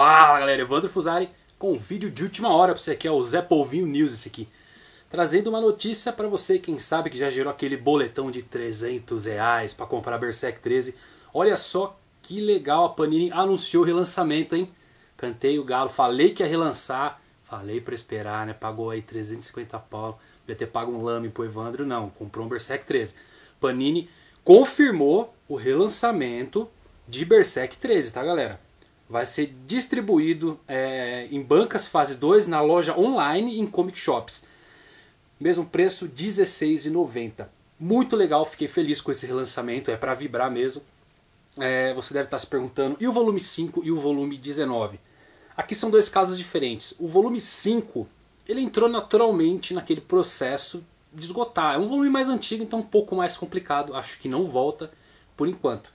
Fala galera, Evandro Fusari com um vídeo de última hora para você aqui, é o Zé Polvinho News esse aqui. Trazendo uma notícia para você, quem sabe que já gerou aquele boletão de 300 reais para comprar Berserk 13. Olha só que legal, a Panini anunciou o relançamento, hein? Cantei o galo, falei que ia relançar, falei para esperar, né? Pagou aí 350 pau, ia ter pago um lame pro Evandro, não, comprou um Berserk 13. Panini confirmou o relançamento de Berserk 13, tá galera? vai ser distribuído é, em bancas fase 2, na loja online e em comic shops. Mesmo preço, R$16,90. Muito legal, fiquei feliz com esse relançamento, é para vibrar mesmo. É, você deve estar se perguntando, e o volume 5 e o volume 19? Aqui são dois casos diferentes. O volume 5, ele entrou naturalmente naquele processo de esgotar. É um volume mais antigo, então um pouco mais complicado. Acho que não volta por enquanto.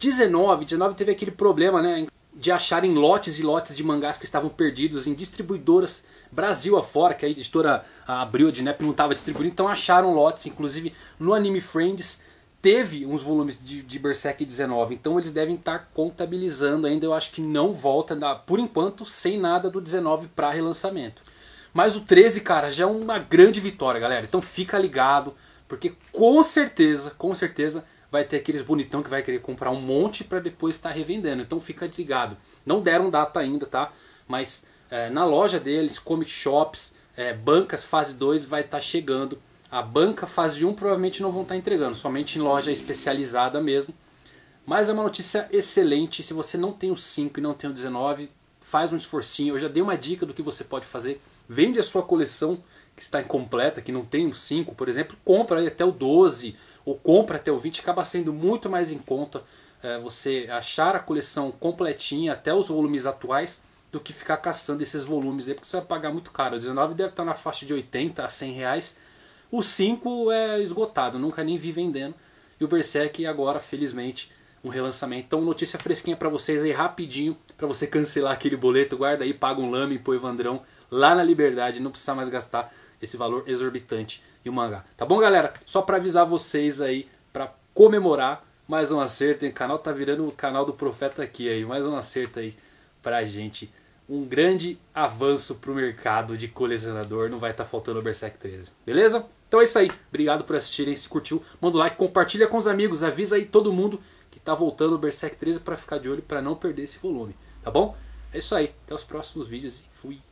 19, 19 teve aquele problema, né? de acharem lotes e lotes de mangás que estavam perdidos em distribuidoras Brasil afora, que a editora abriu a NEP não estava distribuindo, então acharam lotes, inclusive no Anime Friends teve uns volumes de, de Berserk 19, então eles devem estar tá contabilizando ainda, eu acho que não volta, por enquanto, sem nada do 19 para relançamento. Mas o 13, cara, já é uma grande vitória, galera, então fica ligado, porque com certeza, com certeza, vai ter aqueles bonitão que vai querer comprar um monte para depois estar tá revendendo. Então fica ligado. Não deram data ainda, tá? Mas é, na loja deles, comic shops, é, bancas fase 2 vai estar tá chegando. A banca fase 1 provavelmente não vão estar tá entregando, somente em loja especializada mesmo. Mas é uma notícia excelente. Se você não tem o 5 e não tem o 19, faz um esforcinho. Eu já dei uma dica do que você pode fazer. Vende a sua coleção que está incompleta, que não tem o 5, por exemplo, compra até o 12 ou compra até o 20, acaba sendo muito mais em conta é, você achar a coleção completinha até os volumes atuais do que ficar caçando esses volumes aí, porque você vai pagar muito caro. O 19 deve estar na faixa de 80 a 100 reais. O 5 é esgotado, nunca nem vi vendendo. E o Berserk agora, felizmente, um relançamento. Então notícia fresquinha para vocês aí rapidinho, para você cancelar aquele boleto, guarda aí, paga um lame pro Evandrão lá na Liberdade, não precisa mais gastar esse valor exorbitante em um mangá. Tá bom, galera? Só para avisar vocês aí, para comemorar mais um acerto. Hein? O canal tá virando o canal do Profeta aqui aí. Mais um acerto aí pra gente. Um grande avanço pro mercado de colecionador. Não vai estar tá faltando o Berserk 13. Beleza? Então é isso aí. Obrigado por assistirem. Se curtiu, manda o like, compartilha com os amigos. Avisa aí todo mundo que tá voltando o Berserk 13 para ficar de olho para não perder esse volume. Tá bom? É isso aí. Até os próximos vídeos e fui.